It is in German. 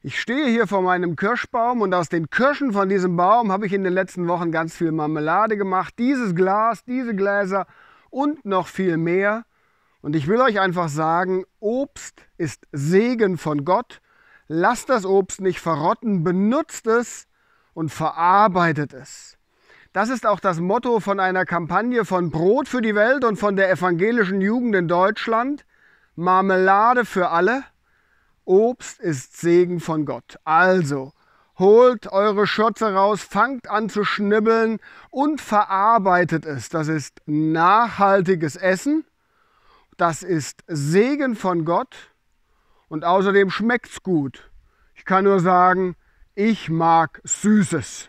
Ich stehe hier vor meinem Kirschbaum und aus den Kirschen von diesem Baum habe ich in den letzten Wochen ganz viel Marmelade gemacht. Dieses Glas, diese Gläser und noch viel mehr. Und ich will euch einfach sagen, Obst ist Segen von Gott. Lasst das Obst nicht verrotten, benutzt es und verarbeitet es. Das ist auch das Motto von einer Kampagne von Brot für die Welt und von der evangelischen Jugend in Deutschland. Marmelade für alle. Obst ist Segen von Gott. Also, holt eure Schürze raus, fangt an zu schnibbeln und verarbeitet es. Das ist nachhaltiges Essen, das ist Segen von Gott und außerdem schmeckt's gut. Ich kann nur sagen, ich mag Süßes.